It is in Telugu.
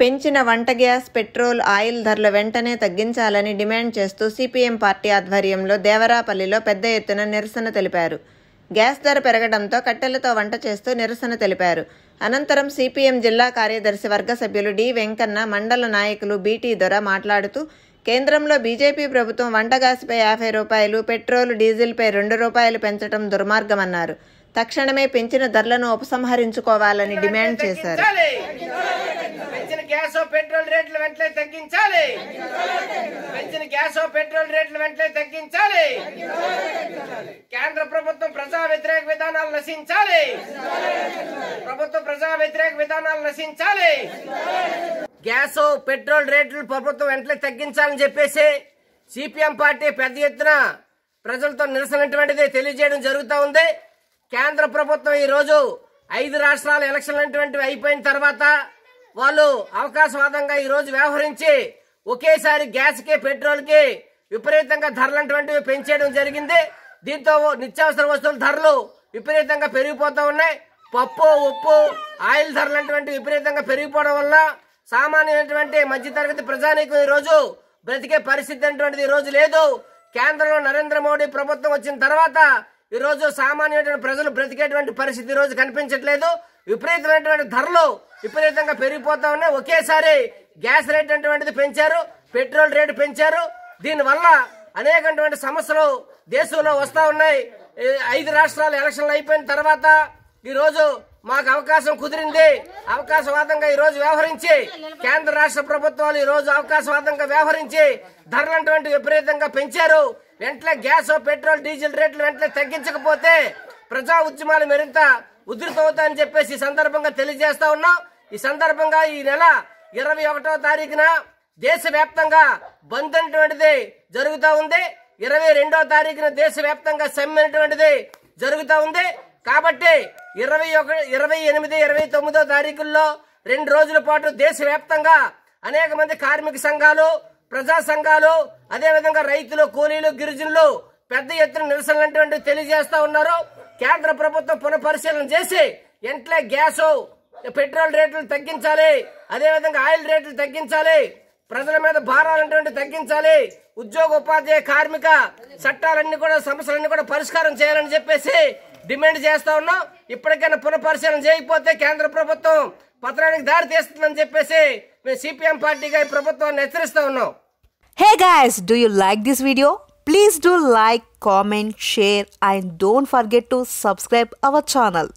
పెంచిన వంట గ్యాస్ పెట్రోల్ ఆయిల్ ధరలు వెంటనే తగ్గించాలని డిమాండ్ చేస్తూ సిపిఎం పార్టీ ఆధ్వర్యంలో దేవరాపల్లిలో పెద్ద ఎత్తున నిరసన తెలిపారు గ్యాస్ ధర పెరగడంతో కట్టెలతో వంట చేస్తూ నిరసన తెలిపారు అనంతరం సిపిఎం జిల్లా కార్యదర్శి వర్గ సభ్యులు డి వెంకన్న మండల నాయకులు బీటీ దొర మాట్లాడుతూ కేంద్రంలో బీజేపీ ప్రభుత్వం వంట గ్యాస్పై యాభై రూపాయలు పెట్రోల్ డీజిల్పై రెండు రూపాయలు పెంచడం దుర్మార్గమన్నారు తక్షణమే పెంచిన ధరలను ఉపసంహరించుకోవాలని డిమాండ్ చేశారు పెంచిన గ్యాస్ పెట్రోల్ రేట్లు వెంటనే తగ్గించాలి పెంచిన గ్యాస్ పెట్రోల్ రేట్లు వెంటనే తగ్గించాలి కేంద్ర ప్రభుత్వం ప్రజా వ్యతిరేక విధానాలు నశించాలి ప్రభుత్వం ప్రజా వ్యతిరేక విధానాలు నశించాలి గ్యాస్ పెట్రోల్ రేట్లు ప్రభుత్వం వెంటనే తగ్గించాలని చెప్పేసి సిపిఎం పార్టీ పెద్ద ఎత్తున ప్రజలతో నిరసనటువంటిది తెలియజేయడం జరుగుతూ ఉంది కేంద్ర ప్రభుత్వం ఈరోజు ఐదు రాష్ట్రాల ఎలక్షన్ అటువంటివి అయిపోయిన తర్వాత వాళ్ళు అవకాశవాదంగా ఈరోజు వ్యవహరించి ఒకేసారి గ్యాస్కి పెట్రోల్కి విపరీతంగా ధరలు అటువంటివి పెంచేయడం జరిగింది దీంతో నిత్యావసర వస్తువుల ధరలు విపరీతంగా పెరిగిపోతూ ఉన్నాయి పప్పు ఉప్పు ఆయిల్ ధరలు అటువంటి విపరీతంగా పెరిగిపోవడం వల్ల సామాన్యమైనటువంటి మధ్యతరగతి ప్రజానీకం ఈరోజు బ్రతికే పరిస్థితి అనేటువంటిది ఈరోజు లేదు కేంద్రంలో నరేంద్ర మోడీ ప్రభుత్వం వచ్చిన తర్వాత ఈరోజు సామాన్యమైన ప్రజలు బ్రతికేటువంటి పరిస్థితి ఈరోజు కనిపించట్లేదు విపరీతమైనటువంటి ధరలు విపరీతంగా పెరిగిపోతా ఉన్నాయి ఒకేసారి గ్యాస్ రేట్ అటువంటిది పెంచారు పెట్రోల్ రేటు పెంచారు దీనివల్ల అనేకటువంటి సమస్యలు దేశంలో వస్తూ ఉన్నాయి ఐదు రాష్ట్రాలు ఎలక్షన్లు అయిపోయిన తర్వాత ఈరోజు మాకు అవకాశం కుదిరింది అవకాశవాదంగా ఈరోజు వ్యవహరించి కేంద్ర రాష్ట్ర ప్రభుత్వాలు ఈరోజు అవకాశవాదంగా వ్యవహరించి అటువంటి విపరీతంగా పెంచారు వెంటనే గ్యాస్ పెట్రోల్ డీజిల్ రేట్లు వెంటనే తగ్గించకపోతే ప్రజా ఉద్యమాలు మరింత ఉధృతమవుతాయని చెప్పేసి ఈ సందర్భంగా తెలియజేస్తా ఉన్నాం ఈ సందర్భంగా ఈ నెల ఇరవై ఒకటో తారీఖున దేశవ్యాప్తంగా బంద్ అనేటువంటిది జరుగుతూ ఉంది ఇరవై రెండో తారీఖున దేశవ్యాప్తంగా సమ్మె అనేటువంటిది జరుగుతూ ఉంది కాబట్టి ఇరవై ఒక ఇరవై ఎనిమిది ఇరవై తొమ్మిదో తారీఖుల్లో రెండు రోజుల పాటు దేశవ్యాప్తంగా అనేక మంది కార్మిక సంఘాలు ప్రజా సంఘాలు అదేవిధంగా రైతులు కూలీలు గిరిజనులు పెద్ద ఎత్తున నిరసనలు తెలియజేస్తా ఉన్నారు కేంద్ర ప్రభుత్వం పునఃపరిశీలన చేసి ఎంట్లే గ్యాస్ పెట్రోల్ రేట్లు తగ్గించాలి అదేవిధంగా ఆయిల్ రేట్లు తగ్గించాలి ప్రజల మీద భారాలన్నటువంటి తగ్గించాలి ఉద్యోగ ఉపాధ్యాయ కార్మిక చట్టాలన్నీ కూడా సమస్యలన్నీ కూడా పరిష్కారం చేయాలని చెప్పేసి డిమాండ్ చేస్తా ఉన్నాం ఇప్పటికైనా పునఃపరిశీలన చేయకపోతే కేంద్ర ప్రభుత్వం పత్రానికి దారి తీస్తుందని చెప్పేసి మేము సిపిఎం పార్టీగా ఈ ప్రభుత్వాన్ని హెచ్చరిస్తా ఉన్నాం Hey guys, do you like this video? Please do like, comment, share and don't forget to subscribe our channel.